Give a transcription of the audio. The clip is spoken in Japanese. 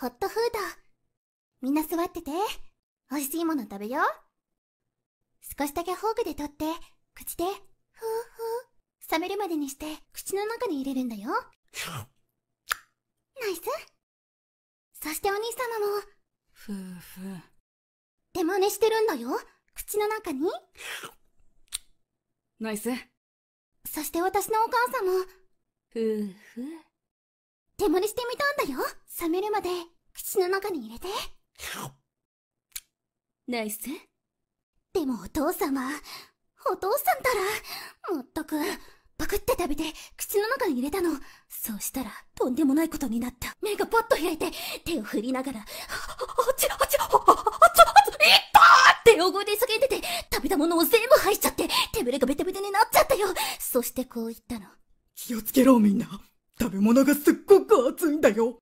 ホットフード。みんな座ってて。美味しいもの食べよう。少しだけフォークで取って、口で、ふうふう、冷めるまでにして、口の中に入れるんだよ。ナイス。そしてお兄様も。ふうふう。手真似してるんだよ。口の中に。ナイス。そして私のお母さんも。ふうふう。手真似してみたんだよ。冷めるまで口の中に入れてナイスでもお父さんはお父さんたらもっとくパクって食べて口の中に入れたのそうしたらとんでもないことになった目がパッと開いて手を振りながら「あっちあっちあっちあっちあっちいったー!」って大声で叫んでて食べたものを全部入っちゃって手ぶれがベタベタになっちゃったよそしてこう言ったの気をつけろみんな食べ物がすっごく熱いんだよ